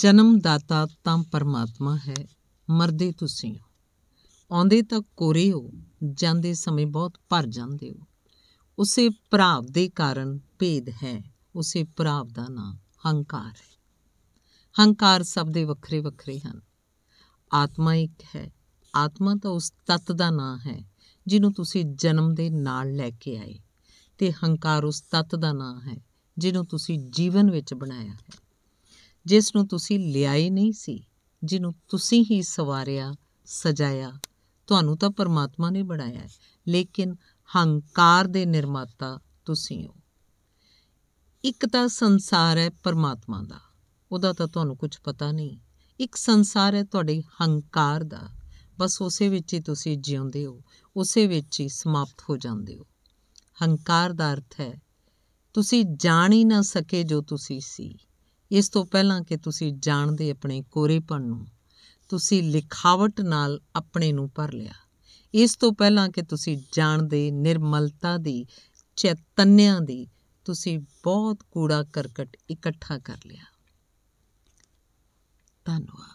ਜਨਮ ਦਾਤਾ ਤਾਂ ਪਰਮਾਤਮਾ ਹੈ ਮਰਦੇ ਤੁਸੀਂ ਹੋ ਆਉਂਦੇ ਤਾਂ ਕੋਰੇ ਹੋ ਜਾਂਦੇ ਸਮੇਂ ਬਹੁਤ ਭਰ ਜਾਂਦੇ ਹੋ ਉਸੇ ਭਰਾਵ ਦੇ ਕਾਰਨ ਭੇਦ ਹੈ ਉਸੇ ਭਰਾਵ ਦਾ ਨਾਮ ਹੰਕਾਰ ਹੈ ਹੰਕਾਰ ਸਭ ਦੇ ਵੱਖਰੇ ਵੱਖਰੇ ਹਨ ਆਤਮਾ ਇੱਕ ਹੈ ਆਤਮਾ ਤਾਂ ਉਸ ਤਤ ਦਾ ਨਾਮ ਹੈ ਜਿਹਨੂੰ ਤੁਸੀਂ ਜਨਮ ਦੇ ਨਾਲ ਲੈ ਕੇ ਆਏ ਤੇ ਹੰਕਾਰ ਉਸ ਤਤ ਦਾ ਨਾਮ ਹੈ ਜਿਹਨੂੰ ਤੁਸੀਂ ਜੀਵਨ ਵਿੱਚ ਬਣਾਇਆ ਹੈ ਜਿਸ ਨੂੰ ਤੁਸੀਂ ਲਿਆਏ ਨਹੀਂ ਸੀ ਜਿਹਨੂੰ ਤੁਸੀਂ ਹੀ ਸਵਾਰਿਆ ਸਜਾਇਆ ਤੁਹਾਨੂੰ ਤਾਂ ਪਰਮਾਤਮਾ ਨੇ ਬਣਾਇਆ ਹੈ ਲੇਕਿਨ ਹੰਕਾਰ ਦੇ ਨਿਰਮਾਤਾ ਤੁਸੀਂ ਹੋ ਇੱਕ ਤਾਂ ਸੰਸਾਰ ਹੈ ਪਰਮਾਤਮਾ ਦਾ ਉਹਦਾ ਤਾਂ ਤੁਹਾਨੂੰ ਕੁਝ ਪਤਾ ਨਹੀਂ ਇੱਕ ਸੰਸਾਰ ਹੈ ਤੁਹਾਡੇ ਹੰਕਾਰ ਦਾ ਬਸ ਉਸੇ ਵਿੱਚ ਹੀ ਤੁਸੀਂ ਜਿਉਂਦੇ ਹੋ ਉਸੇ ਵਿੱਚ ਹੀ ਸਮਾਪਤ ਹੋ ਜਾਂਦੇ ਹੋ ਹੰਕਾਰ ਦਾ ਅਰਥ ਹੈ ਤੁਸੀਂ ਜਾਣ ਹੀ ਨਾ ਸਕੇ ਜੋ ਤੁਸੀਂ ਸੀ ਇਸ ਤੋਂ ਪਹਿਲਾਂ ਕਿ ਤੁਸੀਂ ਜਾਣਦੇ ਆਪਣੇ ਕੋਰੇਪਣ ਨੂੰ ਤੁਸੀਂ ਲਿਖਾਵਟ ਨਾਲ ਆਪਣੇ ਨੂੰ ਭਰ ਲਿਆ ਇਸ ਤੋਂ ਪਹਿਲਾਂ ਕਿ ਤੁਸੀਂ ਜਾਣਦੇ ਨਿਰਮਲਤਾ ਦੀ ਚੇਤਨਿਆ ਦੀ ਤੁਸੀਂ ਬਹੁਤ ਕੂੜਾ ਕਰਕਟ ਇਕੱਠਾ ਕਰ ਲਿਆ ਧੰਨਵਾਦ